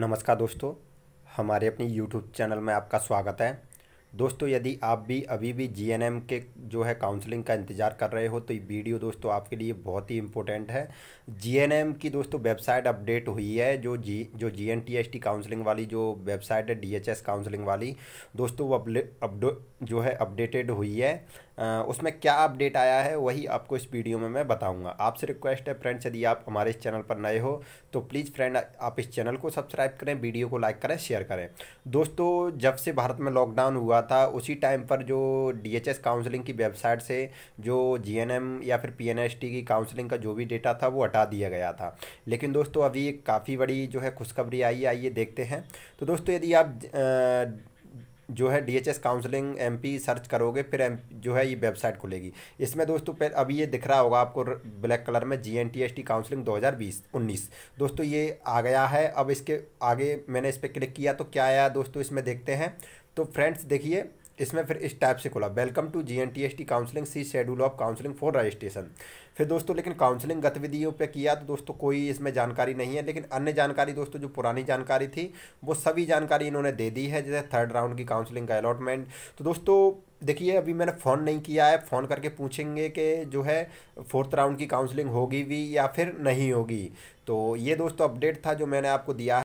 नमस्कार दोस्तों हमारे अपनी यूट्यूब चैनल में आपका स्वागत है दोस्तों यदि आप भी अभी भी जी के जो है काउंसलिंग का इंतज़ार कर रहे हो तो ये वीडियो दोस्तों आपके लिए बहुत ही इम्पोर्टेंट है जी की दोस्तों वेबसाइट अपडेट हुई है जो जी जो जी एन काउंसलिंग वाली जो वेबसाइट है डी काउंसलिंग वाली दोस्तों वो अपडे जो है अपडेटेड हुई है उसमें क्या अपडेट आया है वही आपको इस वीडियो में मैं बताऊंगा आपसे रिक्वेस्ट है फ्रेंड्स यदि आप हमारे इस चैनल पर नए हो तो प्लीज़ फ्रेंड आप इस चैनल को सब्सक्राइब करें वीडियो को लाइक करें शेयर करें दोस्तों जब से भारत में लॉकडाउन हुआ था उसी टाइम पर जो डी एच एस काउंसलिंग की वेबसाइट से जो जी एन एम या फिर पी एन एस टी की काउंसलिंग का जो भी डेटा था वो हटा दिया गया था लेकिन दोस्तों अभी एक काफ़ी बड़ी जो है खुशखबरी आई आइए देखते हैं तो दोस्तों यदि आप आ, जो है डीएचएस काउंसलिंग एमपी सर्च करोगे फिर एम जो है ये वेबसाइट खुलेगी इसमें दोस्तों अभी ये दिख रहा होगा आपको ब्लैक कलर में G N T S T counselling दो हज़ार बीस उन्नीस दोस्तों ये आ गया है अब इसके आगे मैंने इस पर क्लिक किया तो क्या आया दोस्तों इसमें देखते हैं तो फ्रेंड्स देखिए इसमें फिर इस टाइप से खोला welcome to G N T S T counselling सी schedule of counselling for registration फिर दोस्तों लेकिन काउंसलिंग गतिविधियों पे किया तो दोस्तों कोई इसमें जानकारी नहीं है लेकिन अन्य जानकारी दोस्तों जो पुरानी जानकारी थी वो सभी जानकारी इन्होंने दे दी है जैसे थर्ड राउंड की काउंसलिंग का अलॉटमेंट तो दोस्तों देखिए अभी मैंने फ़ोन नहीं किया है फ़ोन करके पूछेंगे कि जो है फोर्थ राउंड की काउंसलिंग होगी भी या फिर नहीं होगी तो ये दोस्तों अपडेट था जो मैंने आपको दिया